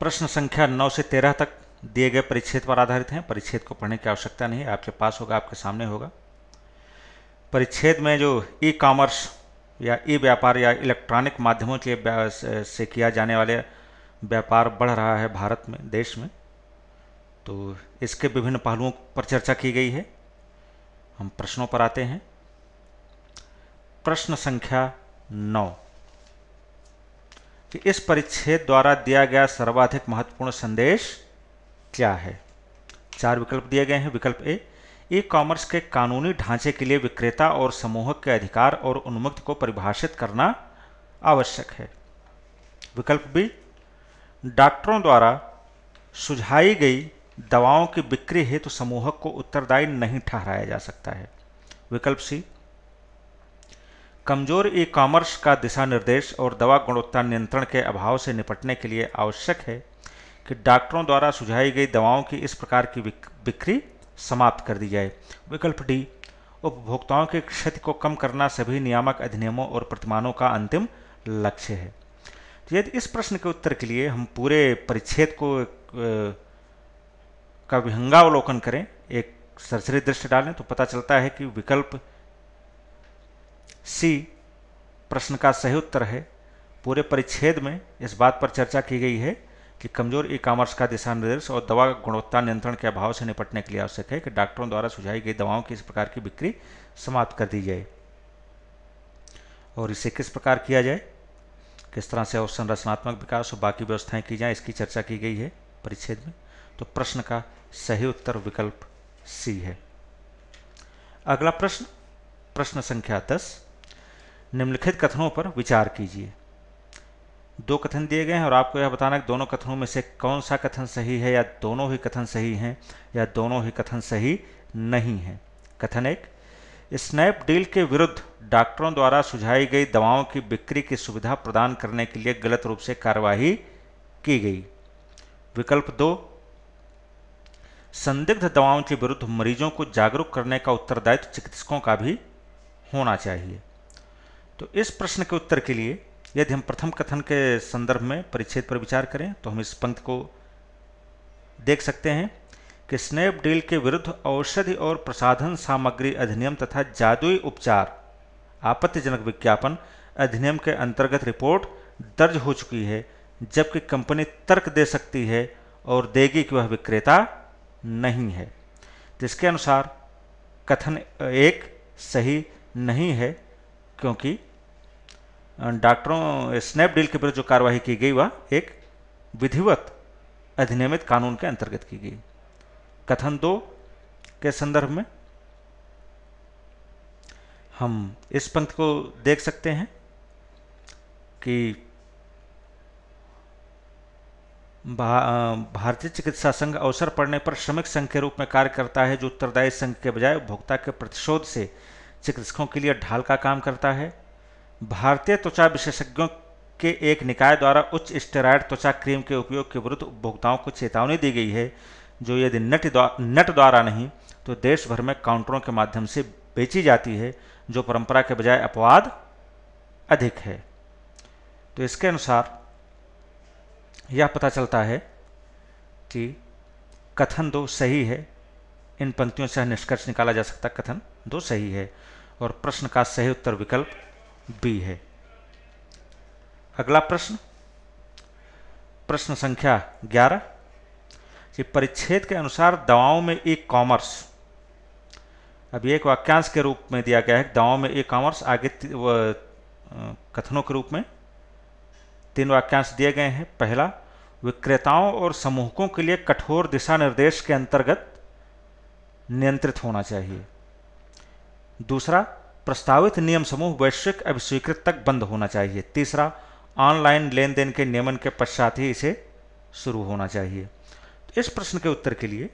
प्रश्न संख्या नौ से तेरह तक दिए गए परिच्छेद पर आधारित हैं परिच्छेद को पढ़ने की आवश्यकता नहीं आपके पास होगा आपके सामने होगा परिच्छेद में जो ई कॉमर्स या ई व्यापार या इलेक्ट्रॉनिक माध्यमों के से किया जाने वाले व्यापार बढ़ रहा है भारत में देश में तो इसके विभिन्न पहलुओं पर चर्चा की गई है हम प्रश्नों पर आते हैं प्रश्न संख्या नौ कि इस परिच्छेद द्वारा दिया गया सर्वाधिक महत्वपूर्ण संदेश क्या है चार विकल्प दिए गए हैं विकल्प ए ई कॉमर्स के कानूनी ढांचे के लिए विक्रेता और समूहक के अधिकार और उन्मुक्त को परिभाषित करना आवश्यक है विकल्प बी डॉक्टरों द्वारा सुझाई गई दवाओं की बिक्री हेतु तो समूहक को उत्तरदायी नहीं ठहराया जा सकता है विकल्प सी कमजोर ई कॉमर्स का दिशा निर्देश और दवा गुणवत्ता नियंत्रण के अभाव से निपटने के लिए आवश्यक है कि डॉक्टरों द्वारा सुझाई गई दवाओं की इस प्रकार की बिक्री समाप्त कर दी जाए विकल्प डी उपभोक्ताओं की क्षति को कम करना सभी नियामक अधिनियमों और प्रतिमानों का अंतिम लक्ष्य है तो यदि इस प्रश्न के उत्तर के लिए हम पूरे परिच्छेद को का विहंगावलोकन करें एक सरसरी दृष्टि डालें तो पता चलता है कि विकल्प सी प्रश्न का सही उत्तर है पूरे परिच्छेद में इस बात पर चर्चा की गई है कि कमजोर ई कॉमर्स का दिशा निर्देश और दवा गुणवत्ता नियंत्रण के अभाव से निपटने के लिए आवश्यक है कि डॉक्टरों द्वारा सुझाई गई दवाओं की इस प्रकार की बिक्री समाप्त कर दी जाए और इसे किस प्रकार किया जाए किस तरह से अवसंरचनात्मक विकास और बाकी व्यवस्थाएं की जाए इसकी चर्चा की गई है परिच्छेद में तो प्रश्न का सही उत्तर विकल्प सी है अगला प्रश्न प्रश्न संख्या दस निम्नलिखित कथनों पर विचार कीजिए दो कथन दिए गए हैं और आपको यह बताना है दोनों कथनों में से कौन सा कथन सही है या दोनों ही कथन सही हैं या दोनों ही कथन सही नहीं हैं कथन एक स्नैपडील के विरुद्ध डॉक्टरों द्वारा सुझाई गई दवाओं की बिक्री की सुविधा प्रदान करने के लिए गलत रूप से कार्यवाही की गई विकल्प दो संदिग्ध दवाओं के विरुद्ध मरीजों को जागरूक करने का उत्तरदायित्व चिकित्सकों का भी होना चाहिए तो इस प्रश्न के उत्तर के लिए यदि हम प्रथम कथन के संदर्भ में परिच्छेद पर विचार करें तो हम इस पंक्ति को देख सकते हैं कि स्नैपडील के विरुद्ध औषधि और प्रसाधन सामग्री अधिनियम तथा जादुई उपचार आपत्तिजनक विज्ञापन अधिनियम के अंतर्गत रिपोर्ट दर्ज हो चुकी है जबकि कंपनी तर्क दे सकती है और देगी कि वह विक्रेता नहीं है जिसके अनुसार कथन एक सही नहीं है क्योंकि डॉक्टरों स्नैपडील के विरुद्ध जो कार्रवाई की गई वह एक विधिवत अधिनियमित कानून के अंतर्गत की गई कथन दो के संदर्भ में हम इस पंथ को देख सकते हैं कि भा, भारतीय चिकित्सा संघ अवसर पड़ने पर श्रमिक संघ के रूप में कार्य करता है जो उत्तरदायी संघ के बजाय उपभोक्ता के प्रतिशोध से चिकित्सकों के लिए ढाल का काम करता है भारतीय त्वचा विशेषज्ञों के एक निकाय द्वारा उच्च स्टेराइड त्वचा क्रीम के उपयोग के विरुद्ध उपभोक्ताओं को चेतावनी दी गई है जो यदि नट द्वारा नट द्वारा नहीं तो देश भर में काउंटरों के माध्यम से बेची जाती है जो परंपरा के बजाय अपवाद अधिक है तो इसके अनुसार यह पता चलता है कि कथन दो तो सही है इन पंक्तियों से निष्कर्ष निकाला जा सकता कथन दो सही है और प्रश्न का सही उत्तर विकल्प बी है अगला प्रश्न प्रश्न संख्या 11 कि परिच्छेद के अनुसार दवाओं में ई कॉमर्स अब एक वाक्यांश के रूप में दिया गया है दवाओं में ई कॉमर्स आगे कथनों के रूप में तीन वाक्यांश दिए गए हैं पहला विक्रेताओं और समूहकों के लिए कठोर दिशा निर्देश के अंतर्गत नियंत्रित होना चाहिए दूसरा प्रस्तावित नियम समूह वैश्विक अभिस्वीकृत तक बंद होना चाहिए तीसरा ऑनलाइन लेन देन के नियमन के पश्चात ही इसे शुरू होना चाहिए तो इस प्रश्न के उत्तर के लिए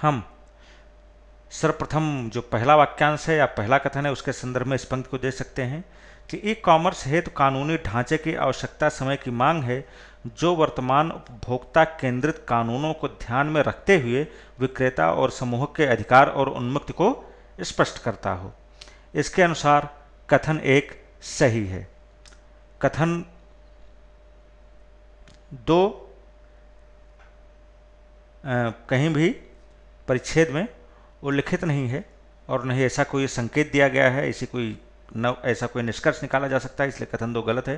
हम सर्वप्रथम जो पहला वाक्यांश है या पहला कथन है उसके संदर्भ में इस पंक्ति को दे सकते हैं कि ई कॉमर्स हेतु कानूनी ढांचे की आवश्यकता समय की मांग है जो वर्तमान उपभोक्ता केंद्रित कानूनों को ध्यान में रखते हुए विक्रेता और समूह के अधिकार और उन्मुक्ति को स्पष्ट करता हो इसके अनुसार कथन एक सही है कथन दो आ, कहीं भी परिच्छेद में उल्लिखित नहीं है और नहीं ऐसा कोई संकेत दिया गया है ऐसी कोई न ऐसा कोई निष्कर्ष निकाला जा सकता है इसलिए कथन दो गलत है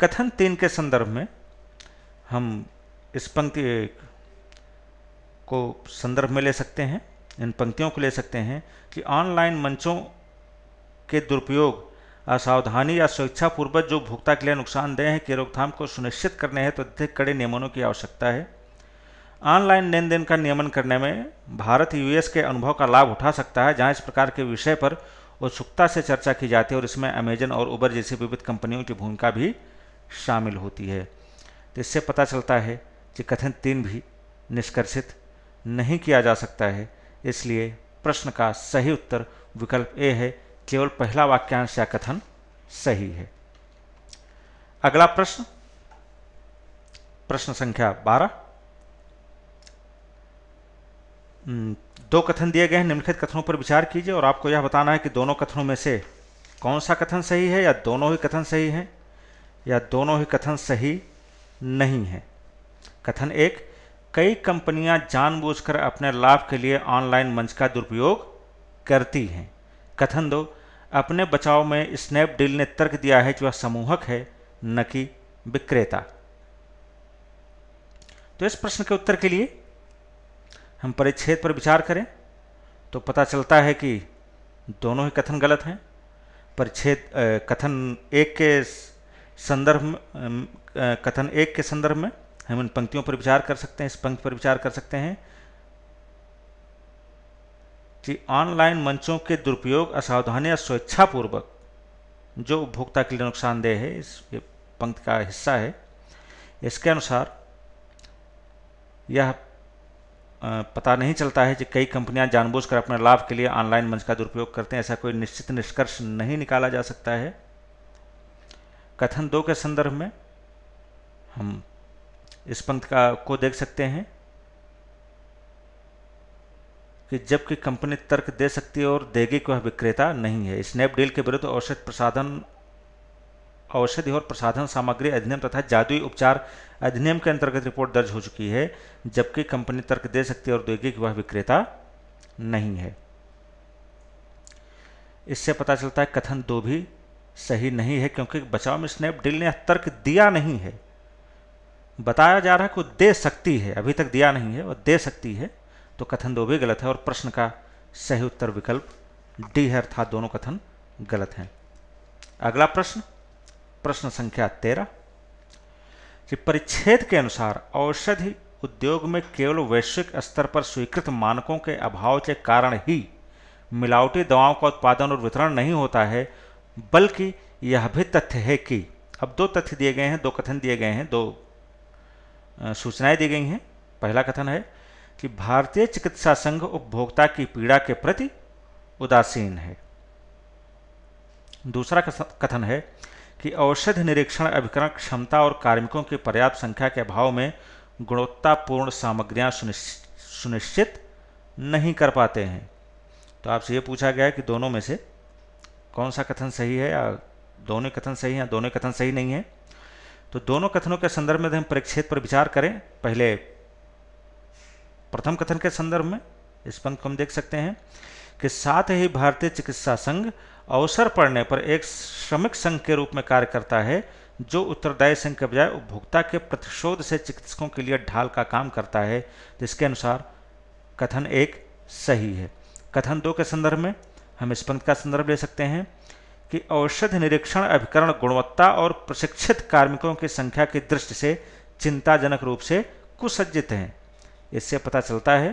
कथन तीन के संदर्भ में हम इस पंक्ति को संदर्भ में ले सकते हैं इन पंक्तियों को ले सकते हैं कि ऑनलाइन मंचों के दुरुपयोग असावधानी या स्वेच्छापूर्वक जो भुगता के लिए नुकसानदेह हैं की रोकथाम को सुनिश्चित करने हैं तो अधिक कड़े नियमनों की आवश्यकता है ऑनलाइन लेन देन का नियमन करने में भारत यूएस के अनुभव का लाभ उठा सकता है जहां इस प्रकार के विषय पर उत्सुकता से चर्चा की जाती है और इसमें अमेजन और उबर जैसी विविध कंपनियों की भूमिका भी शामिल होती है तो इससे पता चलता है कि कथन तीन भी निष्कर्षित नहीं किया जा सकता है इसलिए प्रश्न का सही उत्तर विकल्प ए है केवल पहला वाक्यांश या कथन सही है अगला प्रश्न प्रश्न संख्या बारह हम्म, दो कथन दिए गए हैं निम्नलिखित कथनों पर विचार कीजिए और आपको यह बताना है कि दोनों कथनों में से कौन सा कथन सही है या दोनों ही कथन सही हैं या दोनों ही कथन सही नहीं है कथन एक कई कंपनियां जानबूझकर अपने लाभ के लिए ऑनलाइन मंच का दुरुपयोग करती हैं कथन दो अपने बचाव में स्नैपडील ने तर्क दिया है कि वह समूहक है न कि विक्रेता तो इस प्रश्न के उत्तर के लिए हम परिच्छेद पर विचार करें तो पता चलता है कि दोनों ही कथन गलत हैं परिच्छेद कथन एक के संदर्भ में कथन एक के संदर्भ में हम इन पंक्तियों पर विचार कर सकते हैं इस पंक्ति पर विचार कर सकते हैं कि ऑनलाइन मंचों के दुरुपयोग असावधानी या स्वेच्छापूर्वक जो उपभोक्ता के लिए नुकसानदेह है इस पंक्ति का हिस्सा है इसके अनुसार यह पता नहीं चलता है कि कई कंपनियां जानबूझकर अपने लाभ के लिए ऑनलाइन मंच का दुरुपयोग करते हैं ऐसा कोई निश्चित निष्कर्ष नहीं निकाला जा सकता है कथन दो के संदर्भ में हम इस पंक्त का को देख सकते हैं कि जबकि कंपनी तर्क दे सकती है और देगी को विक्रेता नहीं है स्नैपडील के विरुद्ध औसत प्रसाधन औषधि और प्रसाधन सामग्री अधिनियम तथा जादुई उपचार अधिनियम के अंतर्गत रिपोर्ट दर्ज हो चुकी है जबकि कंपनी तर्क दे सकती है और देगी कि वह विक्रेता नहीं है इससे पता चलता है कथन दो भी सही नहीं है क्योंकि बचाव में स्नैपडील ने तर्क दिया नहीं है बताया जा रहा है कि दे सकती है अभी तक दिया नहीं है और दे सकती है तो कथन दो भी गलत है और प्रश्न का सही उत्तर विकल्प डी है अर्थात दोनों कथन गलत हैं अगला प्रश्न प्रश्न संख्या तेरह कि परिच्छेद के अनुसार औषधि उद्योग में केवल वैश्विक स्तर पर स्वीकृत मानकों के अभाव के कारण ही मिलावटी दवाओं का उत्पादन और वितरण नहीं होता है बल्कि यह भी तथ्य है कि अब दो तथ्य दिए गए हैं दो कथन दिए गए हैं दो सूचनाएं दी गई हैं पहला कथन है कि भारतीय चिकित्सा संघ उपभोक्ता की पीड़ा के प्रति उदासीन है दूसरा कथन है कि औषध निरीक्षण अभिकरण क्षमता और कार्मिकों की पर्याप्त संख्या के अभाव में गुणवत्तापूर्ण सामग्रियां सुनिश्चित नहीं कर पाते हैं तो आपसे ये पूछा गया कि दोनों में से कौन सा कथन सही है या दोनों कथन सही है दोनों कथन सही नहीं है तो दोनों कथनों के संदर्भ में हम परिक्षेद पर विचार करें पहले प्रथम कथन के संदर्भ में इस पंख को हम देख सकते हैं कि साथ ही भारतीय चिकित्सा संघ अवसर पड़ने पर एक श्रमिक संघ के रूप में कार्य करता है जो उत्तरदायी संघ के बजाय उपभोक्ता के प्रतिशोध से चिकित्सकों के लिए ढाल का काम करता है जिसके अनुसार कथन एक सही है कथन दो के संदर्भ में हम इस पंथ का संदर्भ ले सकते हैं कि औषध निरीक्षण अभिकरण गुणवत्ता और प्रशिक्षित कार्मिकों की संख्या की दृष्टि से चिंताजनक रूप से कुसज्जित हैं इससे पता चलता है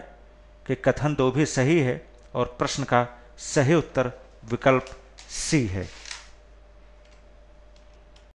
कि कथन दो भी सही है और प्रश्न का सही उत्तर विकल्प सी है